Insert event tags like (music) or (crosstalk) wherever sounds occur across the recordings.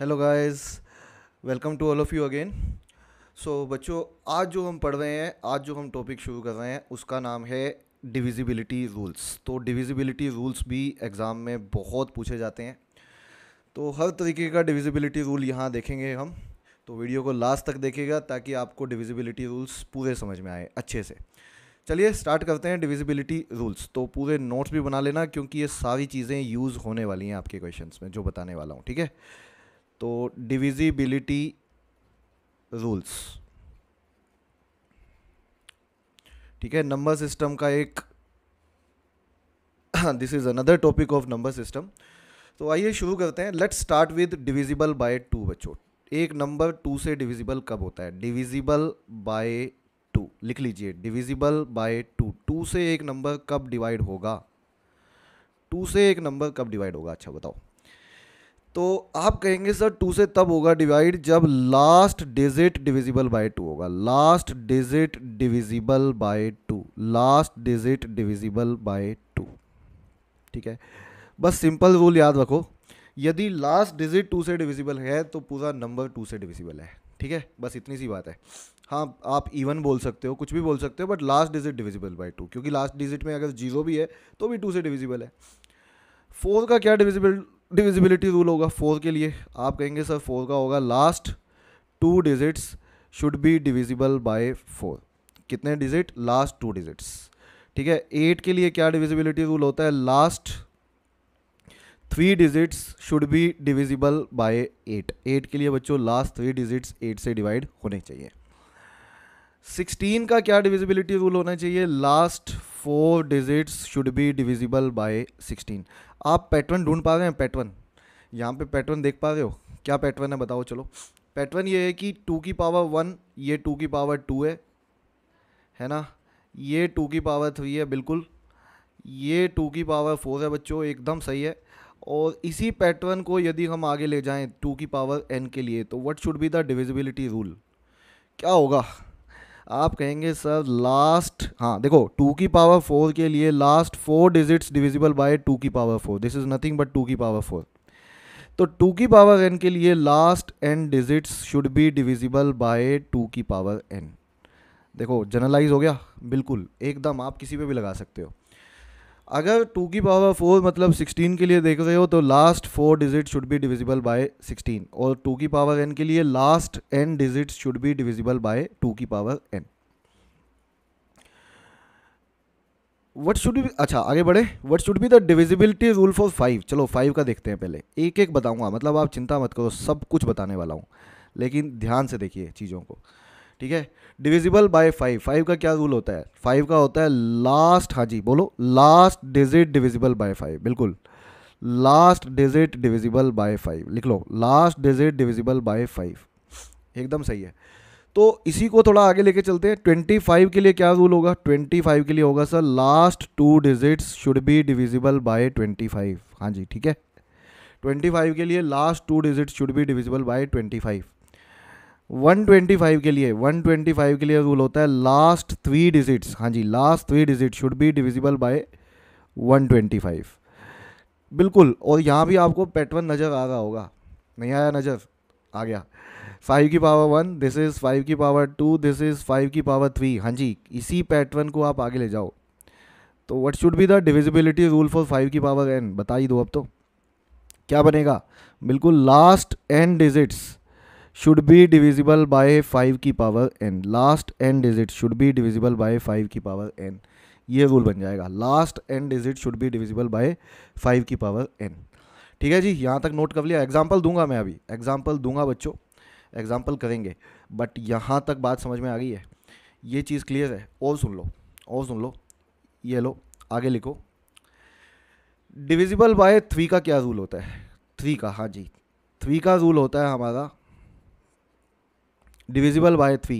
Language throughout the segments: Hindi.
hello guys welcome to all of you again so बच्चों आज जो हम पढ़ रहे हैं आज जो हम टॉपिक शुरू कर रहे हैं उसका नाम है डिविजिबिलिटी रूल्स तो डिविजिबिलिटी रूल्स भी एग्ज़ाम में बहुत पूछे जाते हैं तो हर तरीके का डिविजिबिलिटी रूल यहाँ देखेंगे हम तो वीडियो को लास्ट तक देखेगा ताकि आपको डिविजिबिलिटी रूल्स पूरे समझ में आए अच्छे से चलिए स्टार्ट करते हैं डिविजिबिलिटी रूल्स तो पूरे नोट्स भी बना लेना क्योंकि ये सारी चीज़ें यूज़ होने वाली हैं आपके क्वेश्चंस में जो बताने वाला हूँ ठीक है तो डिविजिबिलिटी रूल्स ठीक है नंबर सिस्टम का एक this is another topic of number system तो आइए शुरू करते हैं let's start with divisible by two बच्चों एक नंबर टू से डिविजिबल कब होता है डिविजिबल बाय टू लिख लीजिए डिविजिबल बाय टू टू से एक नंबर कब डिवाइड होगा टू से एक नंबर कब डिवाइड होगा अच्छा बताओ तो आप कहेंगे सर टू से तब होगा डिवाइड जब last digit divisible by two होगा last digit divisible by two last digit divisible by two ठीक है बस सिंपल रूल याद रखो यदि लास्ट डिजिट टू से डिविजिबल है तो पूरा नंबर टू से डिविजिबल है ठीक है बस इतनी सी बात है हाँ आप इवन बोल सकते हो कुछ भी बोल सकते हो but last digit divisible by two क्योंकि लास्ट डिजिट में अगर जीरो भी है तो भी टू से डिविजिबल है फोर का क्या डिविजिबल डिविजिबिलिटी रूल होगा फोर के लिए आप कहेंगे सर फोर का होगा last two digits should be divisible by four कितने डिजिट लास्ट टू डिजिट्स ठीक है एट के लिए क्या डिविजिबिलिटी रूल होता है last three digits should be divisible by eight eight के लिए बच्चों लास्ट थ्री डिजिट्स एट से डिवाइड होने चाहिए सिक्सटीन का क्या डिविजिबिलिटी रूल होना चाहिए last four digits should be divisible by sixteen आप पैटर्न ढूंढ पा रहे हैं पैटर्न यहाँ पे पैटर्न देख पा रहे हो क्या पैटर्न है बताओ चलो पैटर्न ये है कि टू की पावर वन ये टू की पावर टू है है ना ये टू की पावर थ्री है बिल्कुल ये टू की पावर फोर है बच्चों एकदम सही है और इसी पैटर्न को यदि हम आगे ले जाएं टू की पावर एन के लिए तो what should be the divisibility rule क्या होगा आप कहेंगे सर लास्ट हाँ देखो टू की पावर फोर के लिए last four digits divisible by two की power four this is nothing but two की पावर फोर तो टू की पावर एन के लिए last N digits should be divisible by two की पावर एन देखो जनरलाइज हो गया बिल्कुल एकदम आप किसी पे भी लगा सकते हो अगर टू की पावर फोर मतलब सिक्सटीन के लिए देख रहे हो तो last four digit should be divisible by sixteen और टू की पावर एन के लिए last n digit should be divisible by two की power n what should be अच्छा आगे बढ़े what should be the divisibility rule for five चलो फाइव का देखते हैं पहले एक एक बताऊंगा मतलब आप चिंता मत करो सब कुछ बताने वाला हूँ लेकिन ध्यान से देखिए चीज़ों को ठीक है डिविजिबल बाय फाइव फाइव का क्या रूल होता है फाइव का होता है लास्ट हाँ जी बोलो last digit divisible by five बिल्कुल last digit divisible by five लिख लो last digit divisible by five एकदम सही है तो इसी को थोड़ा आगे लेके चलते हैं ट्वेंटी फाइव के लिए क्या रूल होगा ट्वेंटी फाइव के लिए होगा sir last two digits should be divisible by twenty five हाँ जी ठीक है ट्वेंटी फाइव के लिए last two digit should be divisible by twenty five 125 के लिए 125 के लिए रूल होता है लास्ट थ्री डिजिट्स हाँ जी last three digit should be divisible by 125 बिल्कुल और यहाँ भी आपको पैटर्न नज़र आ रहा होगा नहीं आया नज़र आ गया फाइव की power one this is five की power two this is five की पावर थ्री हाँ जी इसी पैटर्न को आप आगे ले जाओ तो what should be the divisibility rule for five की पावर एन बता ही दो अब तो क्या बनेगा बिल्कुल last N digits should be divisible by five की power n last n digit should be divisible by five की पावर एन ये रूल बन जाएगा last n digit should be divisible by five की पावर एन ठीक है जी यहाँ तक नोट कर लिया एग्जाम्पल दूंगा मैं अभी एग्जाम्पल दूंगा बच्चों एग्जाम्पल करेंगे बट यहाँ तक बात समझ में आ गई है ये चीज़ क्लियर है और सुन लो और सुन लो ये लो आगे लिखो डिविजिबल बाय थ्री का क्या रूल होता है थ्री का हाँ जी थ्री का रूल होता है हमारा divisible by three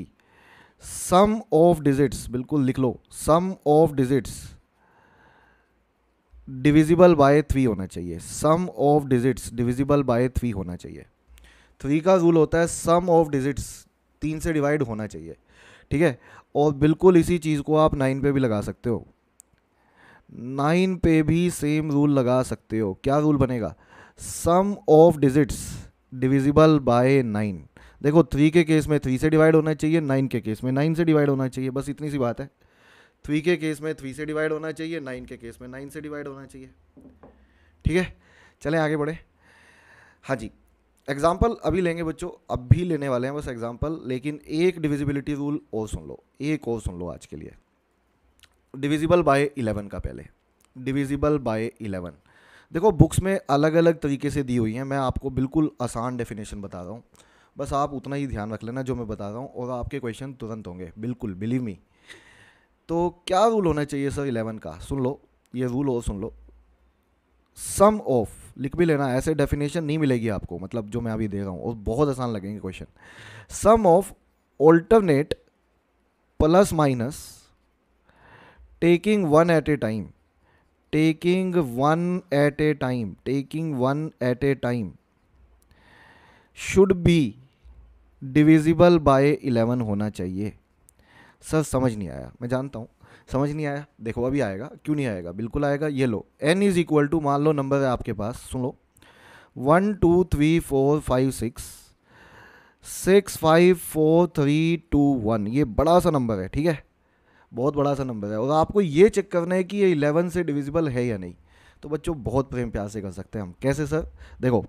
sum of digits बिल्कुल लिख लो sum of digits divisible by three होना चाहिए sum of digits divisible by three होना चाहिए थ्री का रूल होता है सम ऑफ डिजिट्स तीन से डिवाइड होना चाहिए ठीक है और बिल्कुल इसी चीज़ को आप नाइन पे भी लगा सकते हो नाइन पे भी सेम रूल लगा सकते हो क्या रूल बनेगा sum of digits divisible by nine देखो थ्री के केस में थ्री से डिवाइड होना चाहिए नाइन के केस में नाइन से डिवाइड होना चाहिए बस इतनी सी बात है थ्री के केस में थ्री से डिवाइड होना चाहिए नाइन के केस में नाइन से डिवाइड होना चाहिए ठीक है चलें आगे बढ़े हाँ जी एग्जाम्पल अभी लेंगे बच्चों अब भी लेने वाले हैं बस एग्जाम्पल लेकिन एक डिविजिबिलिटी रूल और सुन लो एक और सुन लो आज के लिए डिविजिबल बाय इलेवन का पहले डिविजिबल बाय इलेवन देखो बुक्स में अलग अलग तरीके से दी हुई हैं मैं आपको बिल्कुल आसान डेफिनेशन बता रहा हूँ बस आप उतना ही ध्यान रख लेना जो मैं बता रहा हूँ और आपके क्वेश्चन तुरंत होंगे बिल्कुल बिलीव मी तो क्या रूल होना चाहिए सर इलेवन का सुन लो ये रूल और सुन लो सम ऑफ लिख भी लेना ऐसे डेफिनेशन नहीं मिलेगी आपको मतलब जो मैं अभी दे रहा हूँ और बहुत आसान लगेंगे question sum of alternate plus minus taking one at a time taking one at a time taking one at a time should be divisible by 11 होना चाहिए सर समझ नहीं आया मैं जानता हूँ समझ नहीं आया देखो अभी आएगा क्यों नहीं आएगा बिल्कुल आएगा ये लो एन इज़ इक्वल टू मान लो नंबर है आपके पास सुन लो one two three four five six six five four three two one ये बड़ा सा नंबर है ठीक है बहुत बड़ा सा नंबर है और आपको ये चेक करना है कि ये इलेवन से डिविजिबल है या नहीं तो बच्चों बहुत प्रेम प्यार से कर सकते हैं हम कैसे सर देखो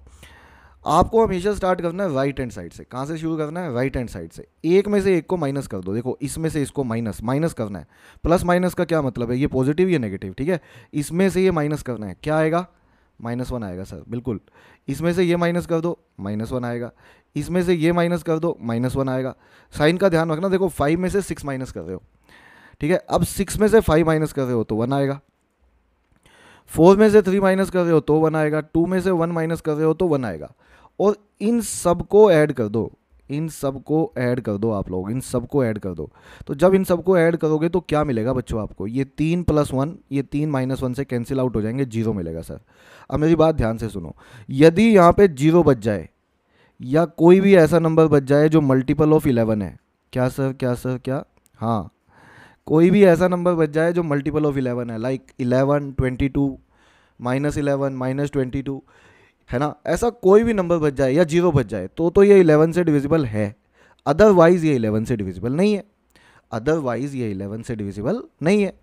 आपको हमेशा स्टार्ट करना है राइट हैंड साइड से कहाँ से शुरू करना है राइट हैंड साइड से एक में से एक को माइनस कर दो देखो इसमें से इसको माइनस माइनस करना है प्लस माइनस का क्या मतलब है ये पॉजिटिव या नेगेटिव ठीक है इसमें से ये माइनस करना है क्या आएगा माइनस वन आएगा सर बिल्कुल इसमें से ये माइनस कर दो माइनस वन आएगा इसमें से ये माइनस कर दो माइनस वन आएगा साइन का ध्यान रखना देखो फाइव में से सिक्स माइनस कर रहे हो ठीक है अब सिक्स में से फाइव माइनस कर रहे हो तो वन आएगा फोर में से थ्री माइनस कर रहे हो तो वन आएगा टू में से वन माइनस कर रहे हो तो वन आएगा और इन सब को ऐड कर दो इन सब को ऐड कर दो आप लोग इन सब को ऐड कर दो तो जब इन सब को ऐड करोगे तो क्या मिलेगा बच्चों आपको ये तीन प्लस वन ये तीन माइनस वन से कैंसिल आउट हो जाएंगे जीरो मिलेगा सर अब मेरी बात ध्यान से सुनो यदि यहाँ पे जीरो बच जाए या कोई भी ऐसा नंबर बच जाए जो मल्टीपल ऑफ इलेवन है क्या सर क्या सर क्या हाँ कोई भी ऐसा नंबर बच जाए जो मल्टीपल ऑफ इलेवन है like eleven twenty two minus eleven minus twenty two है ना ऐसा कोई भी नंबर बच जाए या जीरो बच जाए तो तो ये इलेवन से डिविजिबल है अदरवाइज़ ये इलेवन से डिविजिबल नहीं है अदरवाइज़ ये इलेवन से डिविजिबल नहीं है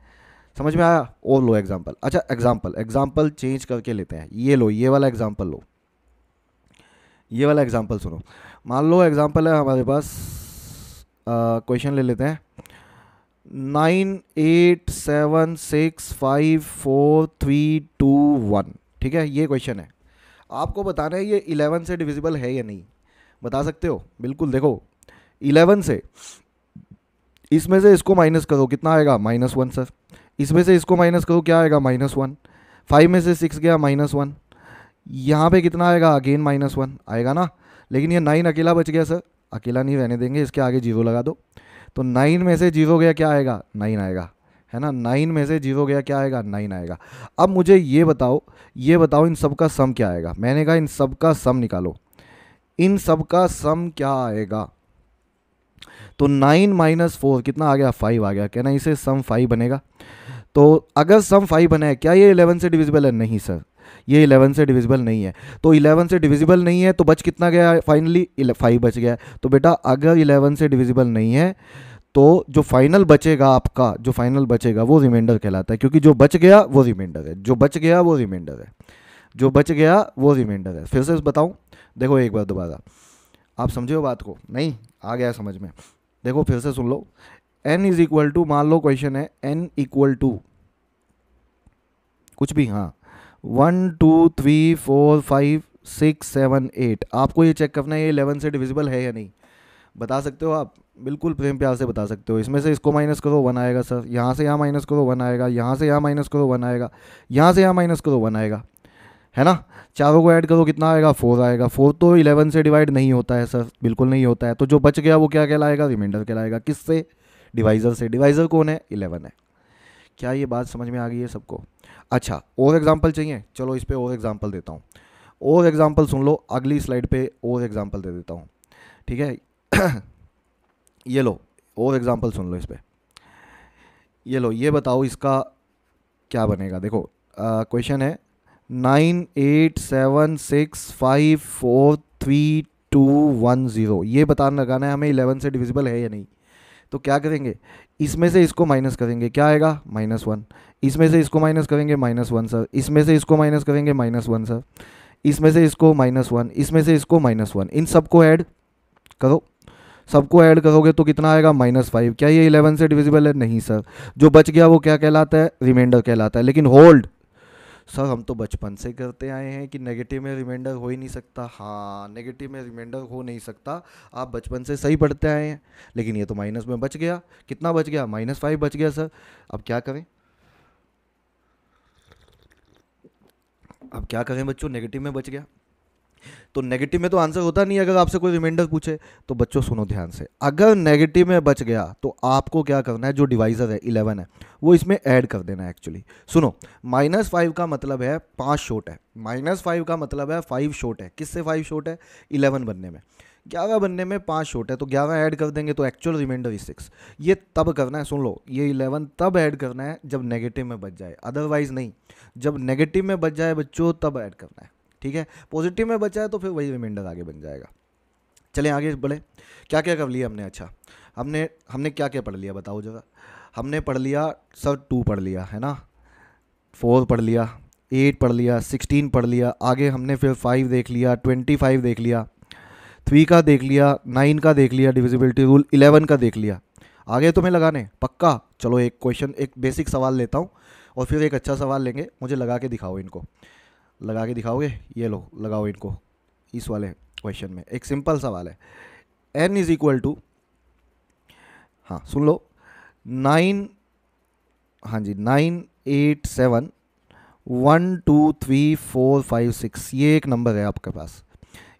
समझ में आया और लो एग्जाम्पल अच्छा एग्जाम्पल एग्जाम्पल चेंज करके लेते हैं ये लो ये वाला एग्जाम्पल लो ये वाला एग्जाम्पल सुनो मान लो एग्जाम्पल है हमारे पास क्वेश्चन ले लेते हैं nine eight seven six five four three two one ठीक है ये क्वेश्चन है आपको बताना है ये इलेवन से डिविजिबल है या नहीं बता सकते हो बिल्कुल देखो इलेवन से इसमें से इसको माइनस करो कितना आएगा माइनस वन सर इसमें से इसको माइनस करो क्या आएगा माइनस वन फाइव में से सिक्स गया माइनस वन यहाँ पे कितना आएगा अगेन माइनस वन आएगा ना लेकिन ये नाइन अकेला बच गया सर अकेला नहीं रहने देंगे इसके आगे जीरो लगा दो तो नाइन में से जीरो गया क्या आएगा नाइन आएगा है ना नाइन में से जीरो गया क्या आएगा नाइन आएगा अब मुझे ये बताओ ये बताओ इन सब का सम क्या आएगा मैंने कहा इन सब का सम निकालो इन सब का सम क्या आएगा तो नाइन माइनस फोर कितना आ गया फाइव आ गया क्या ना इसे सम फाइव बनेगा तो अगर सम फाइव बने क्या ये इलेवन से डिविजिबल है नहीं सर ये 11 से डिविजिबल नहीं है तो 11 से डिविजिबल नहीं है तो बच कितना गया फाइनली फाइव बच गया तो बेटा अगर 11 से डिविजिबल नहीं है तो जो फाइनल बचेगा आपका जो फाइनल बचेगा वो रिमाइंडर कहलाता है क्योंकि जो बच गया वो रिमाइंडर है जो बच गया वो रिमाइंडर है जो बच गया वो रिमाइंडर है फिर से बताऊँ देखो एक बार दोबारा आप समझे हो बात को नहीं आ गया समझ में देखो फिर से सुन लो एन इज इक्वल टू मान लो क्वेश्चन है एन इक्वल टू कुछ भी हाँ one two three four five six seven eight आपको ये चेक करना है ये इलेवन से डिविजिबल है या नहीं बता सकते हो आप बिल्कुल प्रेम प्यार से बता सकते हो इसमें से इसको माइनस करो वन आएगा सर यहाँ से यहाँ माइनस करो वन आएगा यहाँ से यहाँ माइनस करो वन आएगा यहाँ से यहाँ माइनस करो वन आएगा है ना चारों को ऐड करो कितना आएगा फोर आएगा फोर तो इलेवन से डिवाइड नहीं होता है सर बिल्कुल नहीं होता है तो जो बच गया वो क्या कहलाएगा रिमाइंडर कहलाएगा किस से डिवाइज़र से डिवाइज़र कौन है इलेवन है क्या ये बात समझ में आ गई है सबको अच्छा और एग्ज़ाम्पल चाहिए चलो इस पे और एग्ज़ाम्पल देता हूँ और एग्ज़ाम्पल सुन लो अगली स्लाइड पे और एग्ज़ाम्पल दे देता हूँ ठीक है (coughs) ये लो और एग्ज़ाम्पल सुन लो इस पर ये लो ये बताओ इसका क्या बनेगा देखो क्वेश्चन है nine eight seven six five four three two one zero ये बताना लगाना है हमें इलेवन से डिविजिबल है या नहीं तो क्या करेंगे इसमें से इसको माइनस करेंगे क्या आएगा माइनस वन इसमें से इसको माइनस करेंगे माइनस वन सर इसमें से इसको माइनस करेंगे माइनस वन सर इसमें से इसको माइनस वन इसमें से इसको माइनस वन इन सबको ऐड करो सबको ऐड करोगे तो कितना आएगा माइनस फाइव क्या ये इलेवन से डिविजिबल है नहीं सर जो बच गया वो क्या कहलाता है रिमाइंडर कहलाता है लेकिन होल्ड सर हम तो बचपन से करते आए हैं कि नेगेटिव में रिमाइंडर हो ही नहीं सकता हाँ नेगेटिव में रिमाइंडर हो नहीं सकता आप बचपन से सही पढ़ते आए हैं लेकिन ये तो माइनस में बच गया कितना बच गया माइनस फाइव बच गया सर अब क्या करें अब क्या करें बच्चों नेगेटिव में बच गया तो नेगेटिव में तो आंसर होता नहीं अगर आपसे कोई रिमाइंडर पूछे तो बच्चों सुनो ध्यान से अगर नेगेटिव में बच गया तो आपको क्या करना है जो डिवाइजर है इलेवन है वो इसमें ऐड कर देना है एक्चुअली सुनो माइनस फाइव का मतलब है पाँच शॉट है माइनस फाइव का मतलब है फाइव शॉट है किससे फाइव शॉट है इलेवन बनने में ग्यारह बनने में पाँच शॉट है तो ग्यारह ऐड कर देंगे तो एक्चुअल रिमाइंडर इज सिक्स ये तब करना है सुन लो ये इलेवन तब ऐड करना है जब नेगेटिव में बच जाए अदरवाइज़ नहीं जब नेगेटिव में बच जाए बच्चों तब ऐड करना है ठीक है पॉजिटिव में बचा है तो फिर वही रिमाइंडर आगे बन जाएगा चलें आगे बढ़े क्या क्या कर लिया हमने अच्छा हमने हमने क्या क्या पढ़ लिया बताओ जरा हमने पढ़ लिया सर टू पढ़ लिया है ना फोर पढ़ लिया एट पढ़ लिया सिक्सटीन पढ़ लिया आगे हमने फिर फाइव देख लिया ट्वेंटी फाइव देख लिया थ्री का देख लिया नाइन का देख लिया डिविजिबिलिटी रूल इलेवन का देख लिया आगे तुम्हें लगाने पक्का चलो एक क्वेश्चन एक बेसिक सवाल लेता हूँ और फिर एक अच्छा सवाल लेंगे मुझे लगा के दिखाओ इनको लगा के दिखाओगे ये लो लगाओ इनको इस वाले क्वेश्चन में एक सिंपल सवाल है एन इज़ इक्वल टू हाँ सुन लो नाइन हाँ जी nine eight seven one two three four five six ये एक नंबर है आपके पास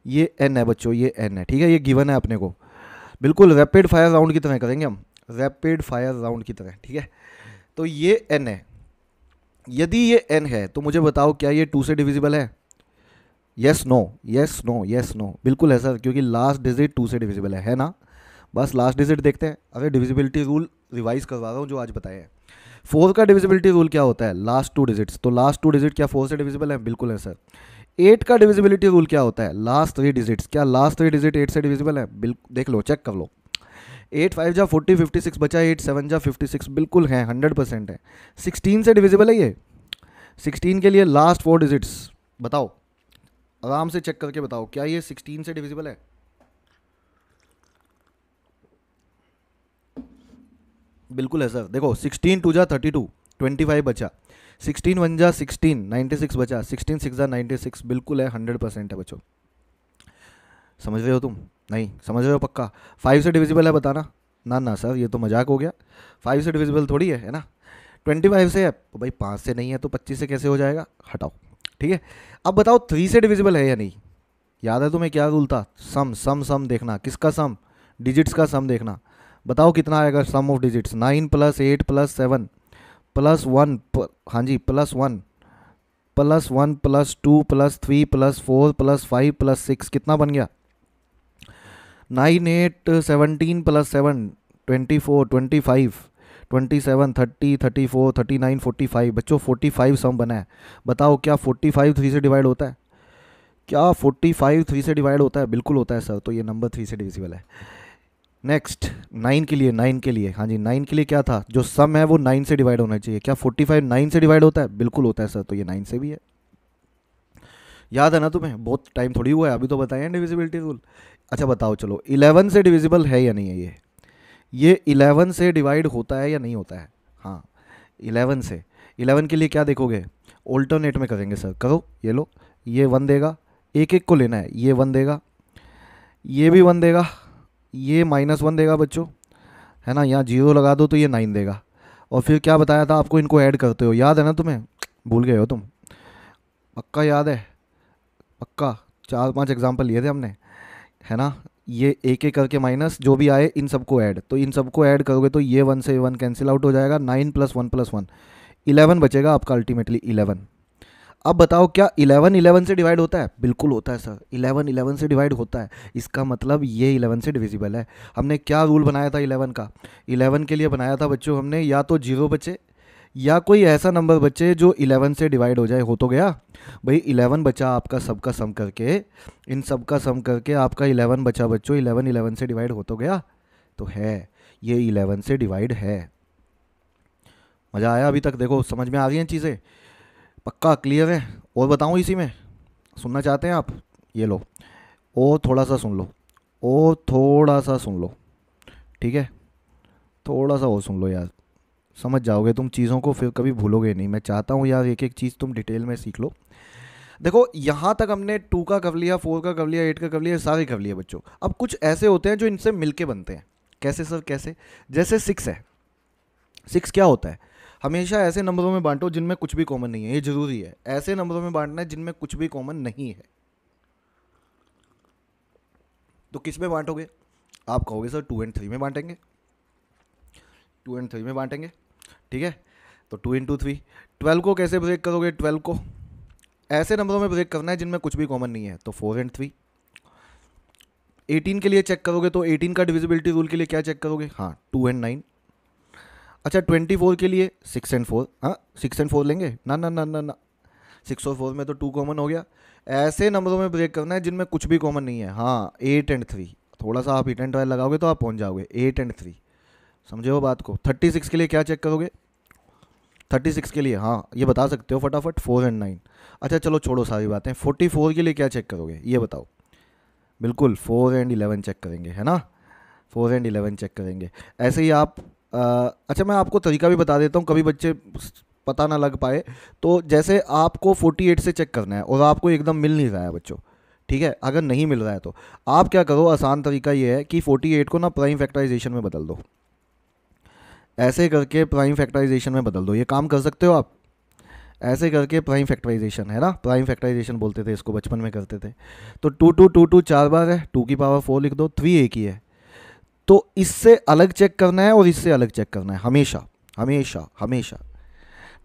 ये एन है बच्चों ये एन है ठीक है ये गिवन है अपने को बिल्कुल रैपिड फायर राउंड की तरह करेंगे हम रैपिड फायर राउंड की तरह ठीक है तो ये एन है यदि ये एन है तो मुझे बताओ क्या ये टू से डिविजिबल है yes no yes no yes no बिल्कुल है सर क्योंकि लास्ट डिजिट टू से डिविजिबल है है ना बस लास्ट डिजिट देखते हैं अरे डिविजिबिलिटी रूल रिवाइज करवा रहा हूँ जो आज बताए हैं फोर का डिविजिबिलिटी रूल क्या होता है लास्ट टू डिजिट्स तो लास्ट टू डिजिट क्या फोर से डिविजिबल है बिल्कुल है सर एट का डिविजिबिलिटी रूल क्या होता है लास्ट थ्री डिजिट्स क्या लास्ट थ्री डिजिट एट से डिविजिबल है बिल्कुल देख लो चेक कर लो एट फाइव जा फोर्टी फिफ्टी सिक्स बचा एट सेवन जा फिफ्टी सिक्स बिल्कुल है हंड्रेड परसेंट है सिक्सटीन से डिविजिबल है ये सिक्सटीन के लिए लास्ट फोर डिजिट्स बताओ आराम से चेक करके बताओ क्या ये सिक्सटीन से डिविजिबल है बिल्कुल है सर देखो सिक्सटीन टू जा थर्टी टू ट्वेंटी फाइव बचा सिक्सटीन वन जा सिक्सटीन नाइन्टी सिक्स बचा सिक्सटीन सिक्स जा नाइन्टी सिक्स बिल्कुल है हंड्रेड परसेंट है बच्चों समझ रहे हो तुम नहीं समझ रहे हो पक्का फाइव से डिविजिबल है बताना ना ना सर ये तो मजाक हो गया फाइव से डिविजिबल थोड़ी है है ना ट्वेंटी फाइव से है तो भाई पाँच से नहीं है तो पच्चीस से कैसे हो जाएगा हटाओ ठीक है अब बताओ थ्री से डिविजिबल है या नहीं याद है तुम्हें क्या रूल था सम सम सम देखना किसका सम डिजिट्स का सम देखना बताओ कितना आएगा sum of digits nine plus eight plus seven plus one हाँ जी plus one plus one plus two plus three plus four plus five plus six कितना बन गया nine eight seventeen plus seven twenty four twenty five twenty seven thirty thirty four thirty nine forty five बच्चों फोर्टी फाइव सम बना है बताओ क्या फोर्टी फाइव थ्री से डिवाइड होता है क्या फोर्टी फाइव थ्री से डिवाइड होता है बिल्कुल होता है सर तो ये नंबर थ्री से डिविजिबल है नेक्स्ट नाइन के लिए नाइन के लिए हाँ जी नाइन के लिए क्या था जो सम है वो नाइन से डिवाइड होना चाहिए क्या फोर्टी फाइव नाइन से डिवाइड होता है बिल्कुल होता है सर तो ये नाइन से भी है याद है ना तुम्हें बहुत टाइम थोड़ी हुआ है अभी तो बताएं डिविजिबिलिटी रूल अच्छा बताओ चलो इलेवन से डिविजिबल है या नहीं है ये ये इलेवन से डिवाइड होता है या नहीं होता है हाँ इलेवन से इलेवन के लिए क्या देखोगे ऑल्टरनेट में करेंगे सर करो ये लो ये वन देगा एक एक को लेना है ये वन देगा ये भी वन देगा ये माइनस वन देगा बच्चों है ना यहाँ जीरो लगा दो तो ये नाइन देगा और फिर क्या बताया था आपको इनको ऐड करते हो याद है ना तुम्हें भूल गए हो तुम पक्का याद है पक्का चार पांच एग्जांपल लिए थे हमने है ना ये एक एक करके माइनस जो भी आए इन सबको ऐड तो इन सबको ऐड करोगे तो ये वन से वन कैंसिल आउट हो जाएगा nine plus one plus one eleven बचेगा आपका अल्टीमेटली इलेवन अब बताओ क्या इलेवन इलेवन से डिवाइड होता है बिल्कुल होता है सर इलेवन इलेवन से डिवाइड होता है इसका मतलब ये इलेवन से डिविजिबल है हमने क्या रूल बनाया था इलेवन का इलेवन के लिए बनाया था बच्चों हमने या तो जीरो बचे या कोई ऐसा नंबर बचे जो इलेवन से डिवाइड हो जाए हो तो गया भाई इलेवन बचा आपका सबका सम करके इन सबका सम करके आपका इलेवन बचा बच्चों इलेवन इलेवन से डिवाइड हो तो गया तो है ये इलेवन से डिवाइड है मज़ा आया अभी तक देखो समझ में आ रही हैं चीज़ें पक्का क्लियर है और बताऊँ इसी में सुनना चाहते हैं आप ये लो और थोड़ा सा सुन लो और थोड़ा सा सुन लो ठीक है थोड़ा सा और सुन लो यार समझ जाओगे तुम चीज़ों को फिर कभी भूलोगे नहीं मैं चाहता हूँ यार एक एक चीज़ तुम डिटेल में सीख लो देखो यहाँ तक हमने टू का कर लिया फोर का कर लिया एट का कर लिया सारे कर लिए बच्चों अब कुछ ऐसे होते हैं जो इनसे मिलके बनते हैं कैसे सर कैसे जैसे सिक्स है सिक्स क्या होता है हमेशा ऐसे नंबरों में बांटो जिनमें कुछ भी कॉमन नहीं है ये ज़रूरी है ऐसे नंबरों में बांटना है जिनमें कुछ भी कॉमन नहीं है तो किस में बांटोगे आप कहोगे सर टू एंड थ्री में बांटेंगे टू एंड थ्री में बांटेंगे ठीक है तो टू इंटू थ्री ट्वेल्व को कैसे ब्रेक करोगे ट्वेल्व को ऐसे नंबरों में ब्रेक करना है जिनमें कुछ भी कॉमन नहीं है तो फोर एंड थ्री एटीन के लिए चेक करोगे तो एटीन का डिविजिबिलिटी रूल के लिए क्या चेक करोगे हाँ टू एंड नाइन अच्छा ट्वेंटी फोर के लिए सिक्स एंड फोर हाँ सिक्स एंड फोर लेंगे ना ना ना ना ना सिक्स और फोर में तो टू कॉमन हो गया ऐसे नंबरों में ब्रेक करना है जिनमें कुछ भी कॉमन नहीं है हाँ एट एंड थ्री थोड़ा सा आप हिट एंड ट्रायल लगाओगे तो आप पहुंच जाओगे एट एंड थ्री समझे हो बात को थर्टी सिक्स के लिए क्या चेक करोगे थर्टी सिक्स के लिए हाँ ये बता सकते हो फटाफट फोर एंड नाइन अच्छा चलो छोड़ो सारी बातें फोर्टी फोर के लिए क्या चेक करोगे ये बताओ बिल्कुल फोर एंड इलेवन चेक करेंगे है ना फोर एंड इलेवन चेक करेंगे ऐसे ही आप आ, अच्छा मैं आपको तरीका भी बता देता हूँ कभी बच्चे पता ना लग पाए तो जैसे आपको 48 से चेक करना है और आपको एकदम मिल नहीं रहा है बच्चों ठीक है अगर नहीं मिल रहा है तो आप क्या करो आसान तरीका ये है कि 48 को ना प्राइम फैक्टराइजेशन में बदल दो ऐसे करके प्राइम फैक्टराइजेशन में बदल दो ये काम कर सकते हो आप ऐसे करके प्राइम फैक्टराइजेशन है ना प्राइम फैक्टराइजेशन बोलते थे इसको बचपन में करते थे तो टू टू टू टू चार बार है टू की पावर फोर लिख दो थ्री एक ही है तो इससे अलग चेक करना है और इससे अलग चेक करना है हमेशा हमेशा हमेशा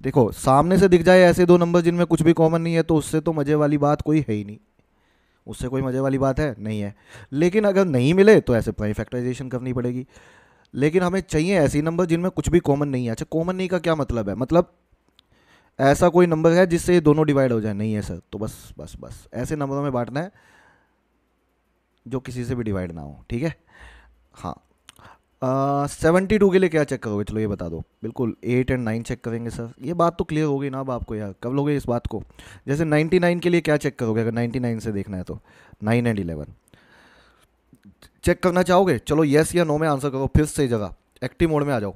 देखो सामने से दिख जाए ऐसे दो नंबर जिनमें कुछ भी कॉमन नहीं है तो उससे तो मज़े वाली बात कोई है ही नहीं उससे कोई मज़े वाली बात है नहीं है लेकिन अगर नहीं मिले तो ऐसे प्राइम फैक्टराइजेशन करनी पड़ेगी लेकिन हमें चाहिए ऐसी नंबर जिनमें कुछ भी कॉमन नहीं है अच्छा कॉमन नहीं का क्या मतलब है मतलब ऐसा कोई नंबर है जिससे ये दोनों डिवाइड हो जाए नहीं है सर तो बस बस बस ऐसे नंबरों में बांटना है जो किसी से भी डिवाइड ना हो ठीक है हाँ सेवेंटी टू के लिए क्या चेक करोगे चलो ये बता दो बिल्कुल एट एंड नाइन चेक करेंगे सर ये बात तो क्लियर होगी ना अब आपको यार कब लोगे इस बात को जैसे नाइन्टी नाइन के लिए क्या चेक करोगे अगर नाइन्टी नाइन से देखना है तो नाइन एंड इलेवन चेक करना चाहोगे चलो येस या नो में आंसर करो फिर से जगह एक्टिव मोड में आ जाओ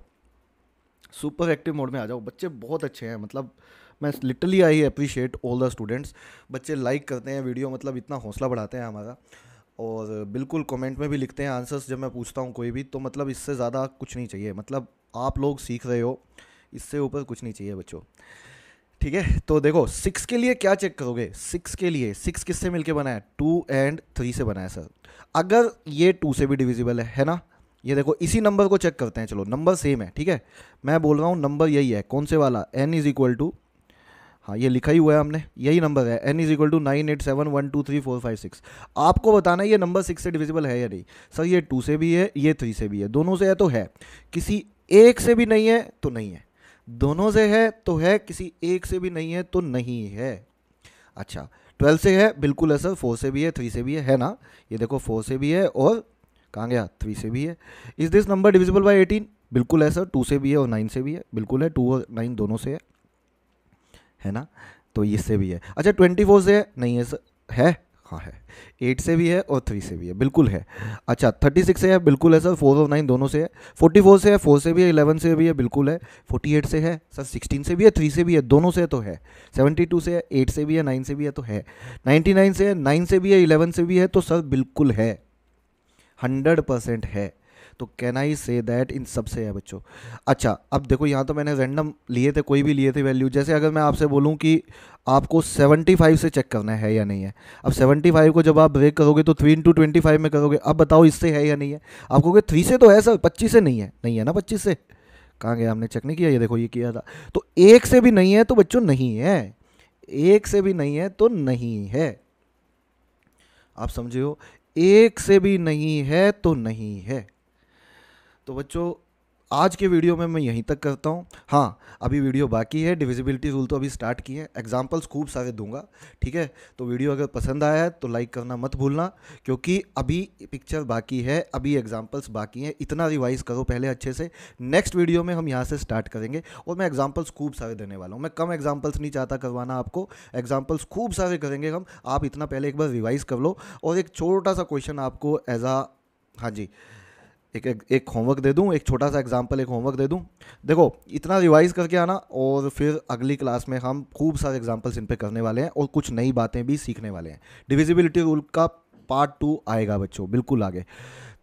सुपर एक्टिव मोड में आ जाओ बच्चे बहुत अच्छे हैं मतलब मैं literally I appreciate all the students बच्चे लाइक करते हैं वीडियो मतलब इतना हौसला बढ़ाते हैं हमारा और बिल्कुल कमेंट में भी लिखते हैं आंसर्स जब मैं पूछता हूँ कोई भी तो मतलब इससे ज़्यादा कुछ नहीं चाहिए मतलब आप लोग सीख रहे हो इससे ऊपर कुछ नहीं चाहिए बच्चों ठीक है तो देखो सिक्स के लिए क्या चेक करोगे सिक्स के लिए सिक्स किससे मिलके बना है टू एंड थ्री से बना है सर अगर ये टू से भी डिविजिबल है है ना ये देखो इसी नंबर को चेक करते हैं चलो नंबर सेम है ठीक है मैं बोल रहा हूँ नंबर यही है कौन से वाला एन इज़ इक्वल टू हाँ ये लिखा ही हुआ है हमने यही नंबर है n is equal to nine eight seven one two three four five six आपको बताना है ये नंबर सिक्स से डिविजिबल है या नहीं सर ये टू से भी है ये थ्री से भी है दोनों से है तो है किसी एक से भी नहीं है तो नहीं है दोनों से है तो है किसी एक से भी नहीं है तो नहीं है अच्छा ट्वेल्व से है बिल्कुल है सर फोर से भी है थ्री से भी है है ना ये देखो फोर से भी है और कहाँ गया थ्री से भी है is this number divisible by eighteen बिल्कुल है सर टू से भी है और नाइन से भी है बिल्कुल है टू और नाइन दोनों से है है ना तो इससे भी है अच्छा ट्वेंटी फोर से है नहीं है सर है हाँ है एट से भी है और थ्री से भी है बिल्कुल है अच्छा थर्टी सिक्स से है बिल्कुल है सर फोर और नाइन दोनों से है फोर्टी फोर से है फोर से भी है इलेवन से भी है बिल्कुल है फोर्टी एट से है सर सिक्सटीन से भी है थ्री से भी है दोनों से तो है सेवेंटी टू से है एट से भी है नाइन से भी है तो है नाइन्टी नाइन से है नाइन से भी है इलेवन से भी है तो सर बिल्कुल है हंड्रेड परसेंट है तो can I say that in सब से है बच्चों अच्छा अब देखो यहाँ तो मैंने रैंडम लिए थे कोई भी लिए थे वैल्यू जैसे अगर मैं आपसे बोलूँ कि आपको 75 से चेक करना है या नहीं है अब 75 को जब आप ब्रेक करोगे तो थ्री इंटू ट्वेंटी में करोगे अब बताओ इससे है या नहीं है आप कहोगे थ्री से तो है सर पच्चीस से नहीं है नहीं है ना पच्चीस से कहाँ गया हमने चेक नहीं किया ये देखो ये किया था तो एक से भी नहीं है तो बच्चों नहीं है एक से भी नहीं है तो नहीं है आप समझे हो एक से भी नहीं है तो नहीं है तो बच्चों आज के वीडियो में मैं यहीं तक करता हूँ हाँ अभी वीडियो बाकी है डिविजिबिलिटी रूल तो अभी स्टार्ट किए हैं एग्जाम्पल्स खूब सारे दूंगा ठीक है तो वीडियो अगर पसंद आया है तो लाइक करना मत भूलना क्योंकि अभी पिक्चर बाकी है अभी एग्जाम्पल्स बाकी हैं इतना रिवाइज करो पहले अच्छे से नेक्स्ट वीडियो में हम यहाँ से स्टार्ट करेंगे और मैं एग्जाम्पल्स खूब सारे देने वाला हूँ मैं कम एग्जाम्पल्स नहीं चाहता करवाना आपको एग्जाम्पल्स खूब सारे करेंगे हम आप इतना पहले एक बार रिवाइज़ कर लो और एक छोटा सा क्वेश्चन आपको एज आ हाँ जी एक एक, होमवर्क दे दूँ एक छोटा सा एग्जाम्पल एक होमवर्क दे दूँ देखो इतना रिवाइज़ करके आना और फिर अगली क्लास में हम खूब सारे एग्जाम्पल्स इन पर करने वाले हैं और कुछ नई बातें भी सीखने वाले हैं डिविजिबिलिटी रूल का पार्ट टू आएगा बच्चों बिल्कुल आगे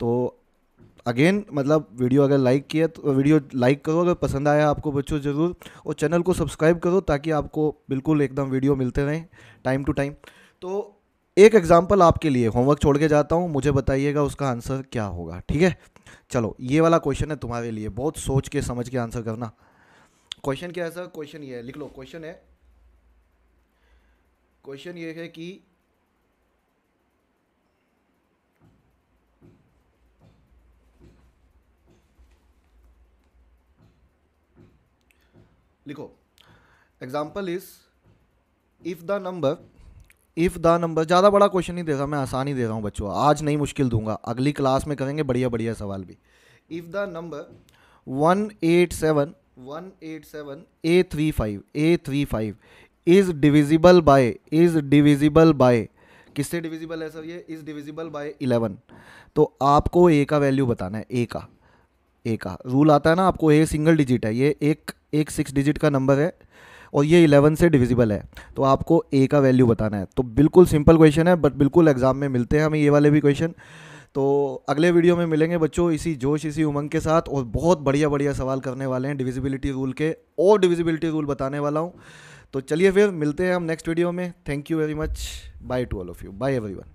तो अगेन मतलब वीडियो अगर लाइक किया तो वीडियो लाइक करो अगर पसंद आया आपको बच्चों ज़रूर और चैनल को सब्सक्राइब करो ताकि आपको बिल्कुल एकदम वीडियो मिलते रहें टाइम टू टाइम तो एक एग्ज़ाम्पल आपके लिए होमवर्क छोड़ के जाता हूँ मुझे बताइएगा उसका आंसर क्या होगा ठीक है चलो ये वाला क्वेश्चन है तुम्हारे लिए बहुत सोच के समझ के आंसर करना क्वेश्चन क्या है सर क्वेश्चन ये है लिख लो क्वेश्चन है क्वेश्चन ये है कि लिखो example is if the number if the number ज़्यादा बड़ा क्वेश्चन नहीं दे रहा मैं आसानी दे रहा हूँ बच्चों आज नहीं मुश्किल दूंगा अगली क्लास में करेंगे बढ़िया बढ़िया सवाल भी if the number one eight seven one eight seven A three five A three five is divisible by is divisible by किससे डिविजिबल है सर ये इज़ डिविजिबल बाय इलेवन तो आपको ए का वैल्यू बताना है ए का ए का रूल आता है ना आपको ए सिंगल डिजिट है ये एक एक सिक्स डिजिट का नंबर है और ये इलेवन से डिविजिबल है तो आपको ए का वैल्यू बताना है तो बिल्कुल सिंपल क्वेश्चन है बट बिल्कुल एग्जाम में मिलते हैं हमें ये वाले भी क्वेश्चन तो अगले वीडियो में मिलेंगे बच्चों इसी जोश इसी उमंग के साथ और बहुत बढ़िया बढ़िया सवाल करने वाले हैं डिविजिबिलिटी रूल के और डिविजिबिलिटी रूल बताने वाला हूँ तो चलिए फिर मिलते हैं हम नेक्स्ट वीडियो में thank you very much bye to all of you bye everyone